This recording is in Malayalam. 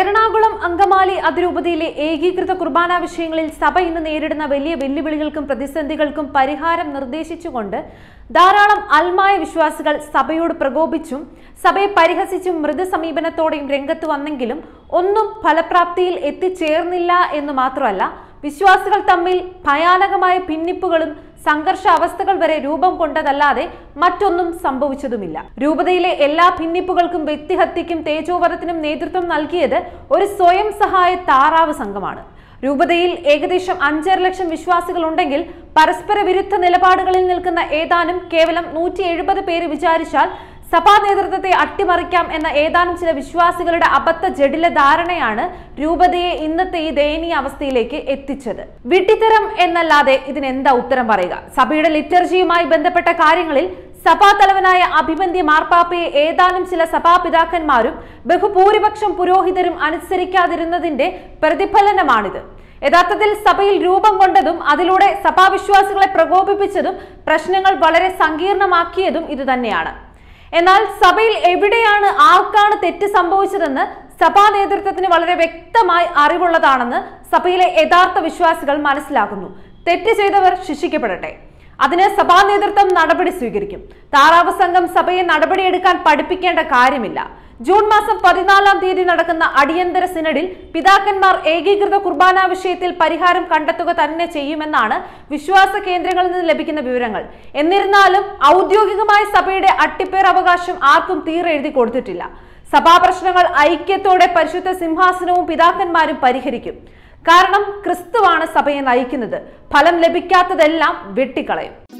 എറണാകുളം അങ്കമാലി അതിരൂപതയിലെ ഏകീകൃത കുർബാന വിഷയങ്ങളിൽ സഭ ഇന്ന് നേരിടുന്ന വലിയ വെല്ലുവിളികൾക്കും പ്രതിസന്ധികൾക്കും പരിഹാരം നിർദ്ദേശിച്ചുകൊണ്ട് ധാരാളം അൽമായ വിശ്വാസികൾ സഭയോട് പ്രകോപിച്ചും സഭയെ പരിഹസിച്ചും മൃദു സമീപനത്തോടെയും രംഗത്ത് വന്നെങ്കിലും ഒന്നും ഫലപ്രാപ്തിയിൽ എത്തിച്ചേർന്നില്ല എന്ന് മാത്രമല്ല വിശ്വാസികൾ തമ്മിൽ ഭയാനകമായ ഭിന്നിപ്പുകളും സംഘർഷ അവസ്ഥകൾ വരെ രൂപം കൊണ്ടതല്ലാതെ മറ്റൊന്നും സംഭവിച്ചതുമില്ല രൂപതയിലെ എല്ലാ ഭിന്നിപ്പുകൾക്കും വ്യക്തിഹത്യക്കും തേജോവധത്തിനും നേതൃത്വം നൽകിയത് ഒരു സ്വയം സഹായ താറാവ് സംഘമാണ് രൂപതയിൽ ഏകദേശം അഞ്ചര ലക്ഷം വിശ്വാസികൾ ഉണ്ടെങ്കിൽ പരസ്പര വിരുദ്ധ നിലപാടുകളിൽ നിൽക്കുന്ന ഏതാനും കേവലം നൂറ്റി പേര് വിചാരിച്ചാൽ സഭാ നേതൃത്വത്തെ അട്ടിമറിക്കാം എന്ന ഏതാനും ചില വിശ്വാസികളുടെ അബദ്ധ ജഡില ധാരണയാണ് രൂപതയെ ഇന്നത്തെ ഈ ദയനീയ അവസ്ഥയിലേക്ക് എത്തിച്ചത് വിട്ടിത്തരം എന്നല്ലാതെ ഇതിനെന്താ ഉത്തരം പറയുക സഭയുടെ ലിറ്റർജിയുമായി ബന്ധപ്പെട്ട കാര്യങ്ങളിൽ സഭാ തലവനായ അഭിമന്തി മാർപ്പാപ്പയെ ഏതാനും ചില സഭാപിതാക്കന്മാരും ബഹുഭൂരിപക്ഷം പുരോഹിതരും അനുസരിക്കാതിരുന്നതിന്റെ പ്രതിഫലനമാണിത് യഥാർത്ഥത്തിൽ സഭയിൽ രൂപം കൊണ്ടതും അതിലൂടെ സഭാവിശ്വാസികളെ പ്രകോപിപ്പിച്ചതും പ്രശ്നങ്ങൾ വളരെ സങ്കീർണമാക്കിയതും ഇതുതന്നെയാണ് എന്നാൽ സഭയിൽ എവിടെയാണ് ആർക്കാണ് തെറ്റ് സംഭവിച്ചതെന്ന് സഭാ നേതൃത്വത്തിന് വളരെ വ്യക്തമായി അറിവുള്ളതാണെന്ന് സഭയിലെ യഥാർത്ഥ വിശ്വാസികൾ മനസ്സിലാക്കുന്നു തെറ്റ് ചെയ്തവർ ശിക്ഷിക്കപ്പെടട്ടെ അതിന് സഭാ നേതൃത്വം നടപടി സ്വീകരിക്കും താറാവ് സംഘം സഭയെ നടപടിയെടുക്കാൻ പഠിപ്പിക്കേണ്ട കാര്യമില്ല ജൂൺ മാസം പതിനാലാം തീയതി നടക്കുന്ന അടിയന്തര സിനഡിൽ പിതാക്കന്മാർ ഏകീകൃത കുർബാന വിഷയത്തിൽ പരിഹാരം കണ്ടെത്തുക തന്നെ ചെയ്യുമെന്നാണ് വിശ്വാസ കേന്ദ്രങ്ങളിൽ നിന്ന് ലഭിക്കുന്ന വിവരങ്ങൾ എന്നിരുന്നാലും ഔദ്യോഗികമായ സഭയുടെ അട്ടിപ്പേർ അവകാശം ആർക്കും തീരെഴുതി കൊടുത്തിട്ടില്ല സഭാ പ്രശ്നങ്ങൾ ഐക്യത്തോടെ പരിശുദ്ധ സിംഹാസനവും പിതാക്കന്മാരും പരിഹരിക്കും കാരണം ക്രിസ്തുവാണ് സഭയെ നയിക്കുന്നത് ഫലം ലഭിക്കാത്തതെല്ലാം വെട്ടിക്കളയും